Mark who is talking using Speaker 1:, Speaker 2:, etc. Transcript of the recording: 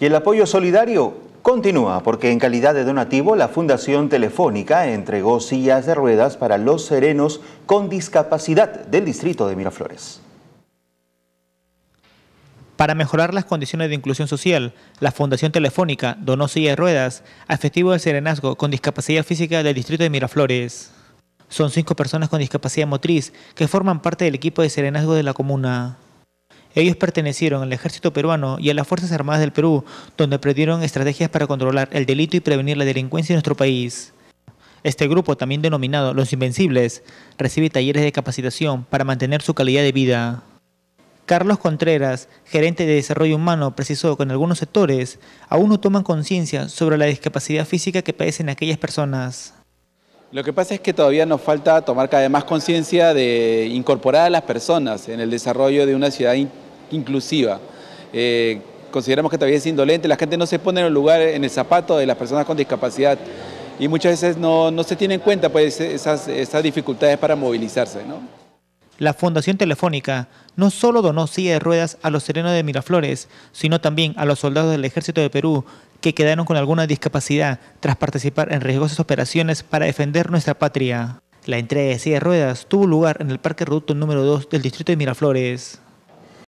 Speaker 1: Y el apoyo solidario continúa porque en calidad de donativo la Fundación Telefónica entregó sillas de ruedas para los serenos con discapacidad del distrito de Miraflores.
Speaker 2: Para mejorar las condiciones de inclusión social, la Fundación Telefónica donó sillas de ruedas a efectivos del serenazgo con discapacidad física del distrito de Miraflores. Son cinco personas con discapacidad motriz que forman parte del equipo de serenazgo de la comuna. Ellos pertenecieron al ejército peruano y a las Fuerzas Armadas del Perú, donde aprendieron estrategias para controlar el delito y prevenir la delincuencia en nuestro país. Este grupo, también denominado Los Invencibles, recibe talleres de capacitación para mantener su calidad de vida. Carlos Contreras, gerente de desarrollo humano, precisó que en algunos sectores aún no toman conciencia sobre la discapacidad física que padecen aquellas personas.
Speaker 3: Lo que pasa es que todavía nos falta tomar cada vez más conciencia de incorporar a las personas en el desarrollo de una ciudad inclusiva. Eh, consideramos que todavía es indolente, la gente no se pone en el lugar, en el zapato de las personas con discapacidad y muchas veces no, se tiene en cuenta pues, esas, dificultades para movilizarse. ¿no?
Speaker 2: La Fundación Telefónica no solo donó silla de ruedas a los serenos de Miraflores, sino también a los soldados del Ejército de Perú que quedaron con alguna discapacidad tras participar en riesgosas operaciones para defender nuestra patria. La entrega de silla de ruedas tuvo lugar en el Parque Reducto número 2 del distrito de Miraflores.